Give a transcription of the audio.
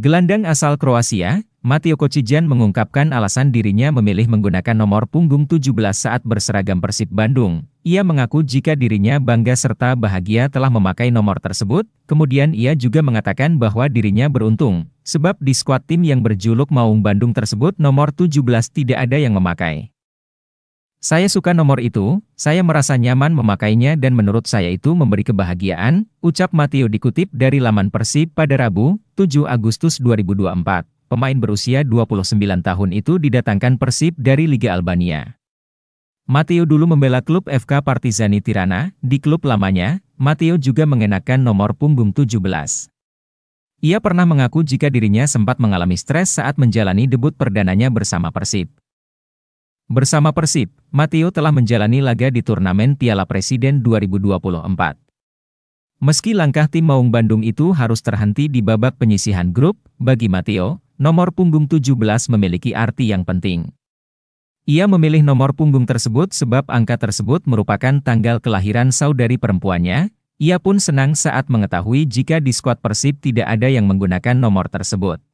Gelandang asal Kroasia, Matteo Kocijan mengungkapkan alasan dirinya memilih menggunakan nomor punggung 17 saat berseragam Persib Bandung. Ia mengaku jika dirinya bangga serta bahagia telah memakai nomor tersebut, kemudian ia juga mengatakan bahwa dirinya beruntung, sebab di skuad tim yang berjuluk Maung Bandung tersebut nomor 17 tidak ada yang memakai. Saya suka nomor itu, saya merasa nyaman memakainya dan menurut saya itu memberi kebahagiaan, ucap Matteo dikutip dari laman Persib pada Rabu, 7 Agustus 2024, pemain berusia 29 tahun itu didatangkan Persib dari Liga Albania. Matteo dulu membela klub FK Partizani Tirana, di klub lamanya, Matteo juga mengenakan nomor punggung 17. Ia pernah mengaku jika dirinya sempat mengalami stres saat menjalani debut perdananya bersama Persib. Bersama Persib, Matteo telah menjalani laga di turnamen Piala Presiden 2024. Meski langkah tim Maung Bandung itu harus terhenti di babak penyisihan grup, bagi Matteo, nomor punggung 17 memiliki arti yang penting. Ia memilih nomor punggung tersebut sebab angka tersebut merupakan tanggal kelahiran saudari perempuannya, ia pun senang saat mengetahui jika di skuad Persib tidak ada yang menggunakan nomor tersebut.